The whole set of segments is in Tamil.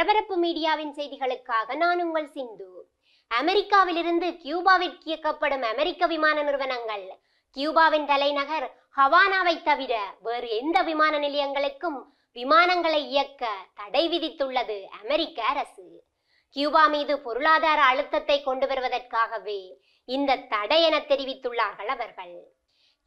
பரபரப்பு மீடியாவின் செய்திகளுக்காக நான் உங்கள் சிந்து அமெரிக்காவிலிருந்து கியூபாவிற்கு இயக்கப்படும் அமெரிக்க விமான நிறுவனங்கள் கியூபாவின் தலைநகர் ஹவானாவை தவிர வேறு எந்த விமான நிலையங்களுக்கும் விமானங்களை இயக்க தடை விதித்துள்ளது அமெரிக்க அரசு கியூபா மீது பொருளாதார அழுத்தத்தை கொண்டு வருவதற்காகவே இந்த தடை என தெரிவித்துள்ளார்கள் அவர்கள்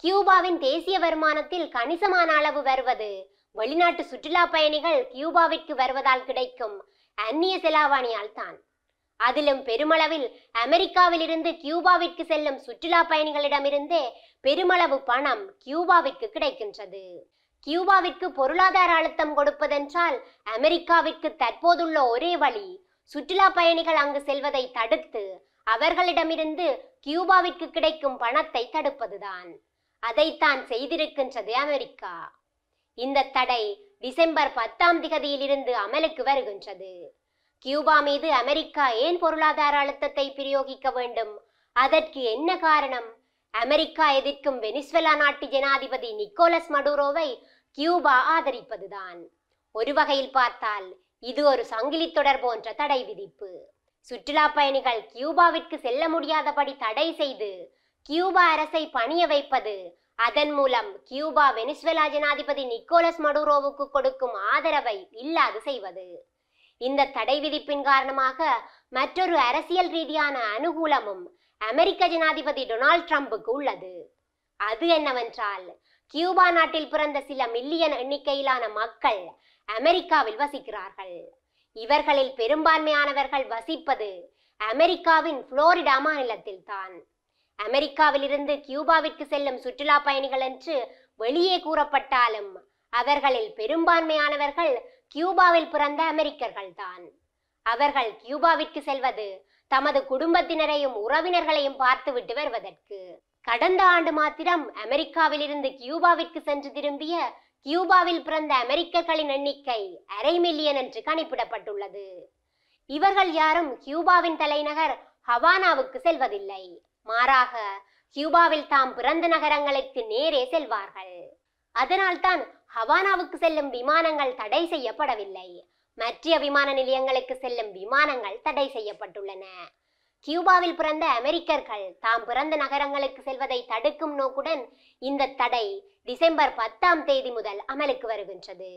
கியூபாவின் தேசிய வருமானத்தில் கணிசமான அளவு வருவது வெளிநாட்டு சுற்றுலா பயணிகள் கியூபாவிற்கு வருவதால் கிடைக்கும் அந்நிய செலாவணியால் தான் அதிலும் பெருமளவில் அமெரிக்காவிலிருந்து கியூபாவிற்கு செல்லும் சுற்றுலா பயணிகளிடமிருந்தே பெருமளவு பணம் கியூபாவிற்கு கிடைக்கின்றது கியூபாவிற்கு பொருளாதார அழுத்தம் கொடுப்பதென்றால் அமெரிக்காவிற்கு தற்போதுள்ள ஒரே வழி சுற்றுலா பயணிகள் அங்கு செல்வதை தடுத்து அவர்களிடமிருந்து கியூபாவிற்கு கிடைக்கும் பணத்தை தடுப்பதுதான் அதைத்தான் செய்திருக்கின்றது அமெரிக்கா இந்த தடை டிசம்பர் பத்தாம் திகதியிலிருந்து அமலுக்கு வருகின்றது கியூபா மீது அமெரிக்கா ஏன் பொருளாதார அழுத்தத்தை பிரயோகிக்க வேண்டும் அதற்கு என்ன காரணம் அமெரிக்கா எதிர்க்கும் வெனிஸ்வலா நாட்டு ஜனாதிபதி நிக்கோலஸ் மடூரோவை கியூபா ஆதரிப்பதுதான் ஒரு வகையில் பார்த்தால் இது ஒரு சங்கிலி தொடர் போன்ற தடை விதிப்பு சுற்றுலா பயணிகள் கியூபாவிற்கு செல்ல முடியாதபடி தடை செய்து கியூபா அரசை பணிய வைப்பது அதன் மூலம் கியூபா வெனிஸ்வெலா ஜனாதிபதி நிக்கோலஸ் மடுரோவுக்கு கொடுக்கும் ஆதரவை இல்லாது செய்வது இந்த தடை விதிப்பின் காரணமாக மற்றொரு அரசியல் ரீதியான அனுகூலமும் அமெரிக்க ஜனாதிபதி டொனால்ட் ட்ரம்புக்கு உள்ளது அது என்னவென்றால் கியூபா நாட்டில் பிறந்த சில மில்லியன் எண்ணிக்கையிலான மக்கள் அமெரிக்காவில் வசிக்கிறார்கள் இவர்களில் பெரும்பான்மையானவர்கள் வசிப்பது அமெரிக்காவின் புளோரிடா மாநிலத்தில்தான் அமெரிக்காவிலிருந்து கியூபாவிற்கு செல்லும் சுற்றுலா பயணிகள் என்று வெளியே கூறப்பட்டாலும் அவர்களில் பெரும்பான்மையானவர்கள் கியூபாவில் பிறந்த அமெரிக்கர்கள்தான் அவர்கள் கியூபாவிற்கு செல்வது தமது குடும்பத்தினரையும் உறவினர்களையும் பார்த்துவிட்டு வருவதற்கு கடந்த ஆண்டு மாத்திரம் அமெரிக்காவிலிருந்து கியூபாவிற்கு சென்று திரும்பிய கியூபாவில் பிறந்த அமெரிக்கர்களின் எண்ணிக்கை அரை மில்லியன் என்று கணிப்பிடப்பட்டுள்ளது இவர்கள் யாரும் கியூபாவின் தலைநகர் ஹவானாவுக்கு செல்வதில்லை மாறாக கியூபாவில் தாம் பிறந்த நகரங்களுக்கு நேரே செல்வார்கள் அதனால்தான் ஹவானாவுக்கு செல்லும் விமானங்கள் தடை செய்யப்படவில்லை மற்ற விமான நிலையங்களுக்கு செல்லும் விமானங்கள் தடை செய்யப்பட்டுள்ளன கியூபாவில் பிறந்த அமெரிக்கர்கள் தாம் பிறந்த நகரங்களுக்கு செல்வதை தடுக்கும் நோக்குடன் இந்த தடை டிசம்பர் பத்தாம் தேதி முதல் அமலுக்கு வருகின்றது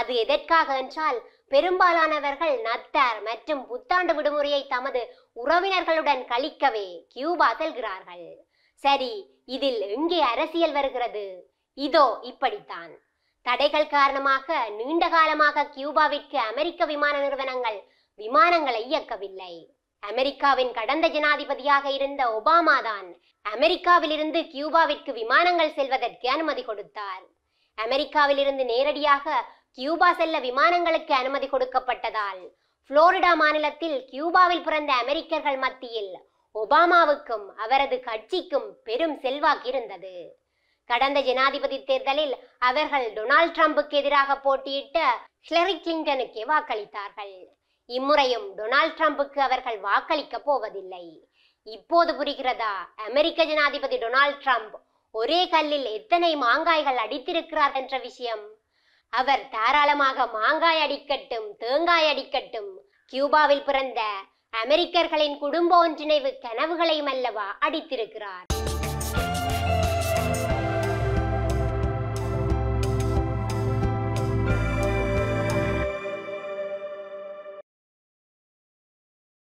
அது எதற்காக என்றால் பெரும்பாலானவர்கள் நத்தார் மற்றும் புத்தாண்டு விடுமுறையை தமது உறவினர்களுடன் கழிக்கவே கியூபா செல்கிறார்கள் சரி இதில் எங்கே அரசியல் வருகிறது இதோ இப்படித்தான் தடைகள் காரணமாக நீண்ட காலமாக கியூபாவிற்கு அமெரிக்க விமான நிறுவனங்கள் விமானங்களை இயக்கவில்லை அமெரிக்காவின் கடந்த ஜனாதிபதியாக இருந்த ஒபாமா தான் அமெரிக்காவிலிருந்து கியூபாவிற்கு விமானங்கள் செல்வதற்கு அனுமதி கொடுத்தார் அமெரிக்காவிலிருந்து நேரடியாக கியூபா செல்ல விமானங்களுக்கு அனுமதி கொடுக்கப்பட்டதால் புளோரிடா மாநிலத்தில் கியூபாவில் பிறந்த அமெரிக்கர்கள் மத்தியில் ஒபாமாவுக்கும் அவரது கட்சிக்கும் பெரும் செல்வாக்கு இருந்தது கடந்த ஜனாதிபதி தேர்தலில் அவர்கள் டொனால்ட் ட்ரம்புக்கு எதிராக போட்டியிட்ட ஹிலரி கிளின்டனுக்கே வாக்களித்தார்கள் இம்முறையும் டொனால்ட் ட்ரம்புக்கு அவர்கள் வாக்களிக்க போவதில்லை இப்போது புரிகிறதா அமெரிக்க ஜனாதிபதி டொனால்ட் ட்ரம்ப் ஒரே கல்லில் எத்தனை மாங்காய்கள் அடித்திருக்கிறார் என்ற விஷயம் அவர் தாராளமாக மாங்காய் அடிக்கட்டும் தேங்காய் அடிக்கட்டும் கியூபாவில் பிறந்த அமெரிக்கர்களின் குடும்ப ஒன்றிணைவு கனவுகளையும் அல்லவா அடித்திருக்கிறார்